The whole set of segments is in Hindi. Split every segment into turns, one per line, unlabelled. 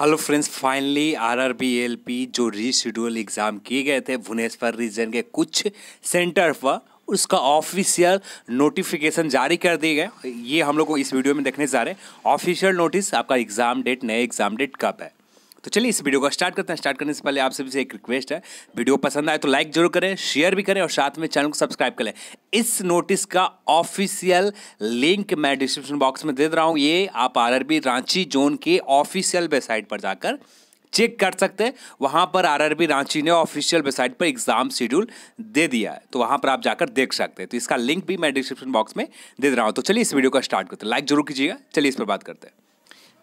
hello friends finally R R B L P जो रीशेड्यूल एग्ज़ाम किए गए थे भुवनेश्वर रीजन के कुछ सेंटर पर उसका ऑफिशियल नोटिफिकेशन जारी कर दिए गए ये हम लोग को इस वीडियो में देखने जा रहे हैं ऑफिशियल नोटिस आपका एग्ज़ाम डेट नए एग्ज़ाम डेट कब है तो चलिए इस वीडियो को स्टार्ट करते हैं स्टार्ट करने से पहले आप सभी से एक रिक्वेस्ट है वीडियो पसंद आए तो लाइक जरूर करें शेयर भी करें और साथ में चैनल को सब्सक्राइब करें इस नोटिस का ऑफिशियल लिंक मैं डिस्क्रिप्शन बॉक्स में दे रहा हूँ ये आप आर रांची जोन के ऑफिशियल वेबसाइट पर जाकर चेक कर सकते हैं वहाँ पर आर रांची ने ऑफिशियल वेबसाइट पर एग्जाम शेड्यूल दे दिया है तो वहाँ पर आप जाकर देख सकते हैं तो इसका लिंक भी मैं डिस्क्रिप्शन बॉक्स में दे रहा हूँ तो चलिए इस वीडियो का स्टार्ट करते हैं लाइक जरूर कीजिएगा चलिए इस पर बात करते हैं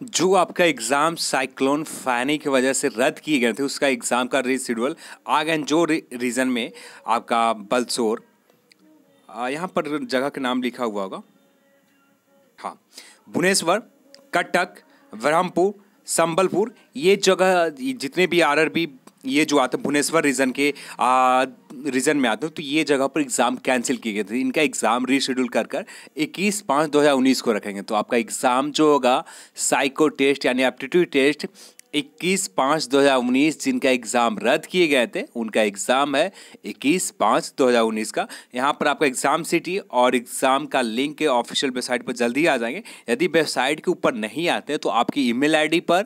जो आपका एग्ज़ाम साइक्लोन फैनी की वजह से रद्द किए गए थे उसका एग्ज़ाम का रिशेड्यूल एंड जो रीज़न में आपका बलसोर यहाँ पर जगह का नाम लिखा हुआ होगा हाँ भुवनेश्वर कटक ब्रह्मपुर संबलपुर ये जगह जितने भी आर ये जो हैं भुवनेश्वर रीजन के रीज़न में आते हैं तो ये जगह पर एग्ज़ाम कैंसिल किए गए थे इनका एग्ज़ाम रीशेड्यूल कर कर इक्कीस पाँच दो हज़ार उन्नीस को रखेंगे तो आपका एग्ज़ाम जो होगा साइको टेस्ट यानी एप्टीट्यूड टेस्ट इक्कीस पाँच दो हज़ार उन्नीस जिनका एग्ज़ाम रद्द किए गए थे उनका एग्ज़ाम है इक्कीस पाँच दो हज़ार उन्नीस का यहाँ पर आपका एग्ज़ाम सिटी और एग्ज़ाम का लिंक ऑफिशियल वेबसाइट पर जल्दी ही आ जाएंगे यदि वेबसाइट के ऊपर नहीं आते तो आपकी ईमेल आईडी पर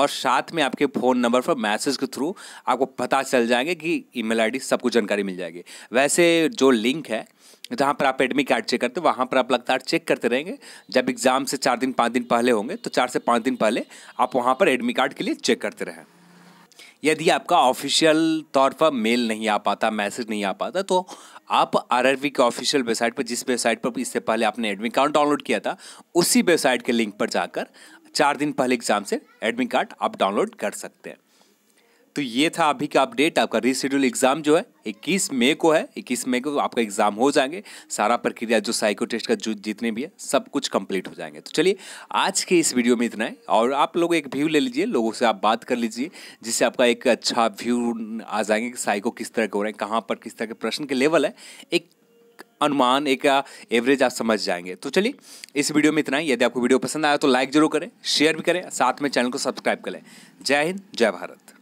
और साथ में आपके फ़ोन नंबर पर मैसेज के थ्रू आपको पता चल जाएंगे कि ईमेल आईडी सबको जानकारी मिल जाएगी वैसे जो लिंक है जहाँ पर आप एडमिट कार्ड चेक करते हो वहाँ पर आप लगातार चेक करते रहेंगे जब एग्ज़ाम से चार दिन पाँच दिन पहले होंगे तो चार से पाँच दिन पहले आप वहाँ पर एडमिट कार्ड के लिए चेक करते रहें यदि आपका ऑफिशियल तौर पर मेल नहीं आ पाता मैसेज नहीं आ पाता तो आप R R V K official website पर जिस वेबसाइट पर इससे पहले आपने एडमिट कार्ड डाउनलोड किया था उसी वेबसाइट के लिंक पर जाकर चार दिन पहले एग्ज़ाम से एडमिट कार्ड आप डाउनलोड कर सकते हैं तो ये था अभी का अपडेट आपका रीशेड्यूल एग्जाम जो है 21 मई को है 21 मई को आपका एग्जाम हो जाएंगे सारा प्रक्रिया जो साइको टेस्ट का जो जितने भी है सब कुछ कंप्लीट हो जाएंगे तो चलिए आज के इस वीडियो में इतना है और आप लोग एक व्यू ले लीजिए लोगों से आप बात कर लीजिए जिससे आपका एक अच्छा व्यू आ जाएंगे कि साइको किस तरह के हो रहे हैं कहाँ पर किस तरह के प्रश्न के लेवल है एक अनुमान एक एवरेज आप समझ जाएंगे तो चलिए इस वीडियो में इतना ही यदि आपको वीडियो पसंद आया तो लाइक जरूर करें शेयर भी करें साथ में चैनल को सब्सक्राइब करें जय हिंद जय भारत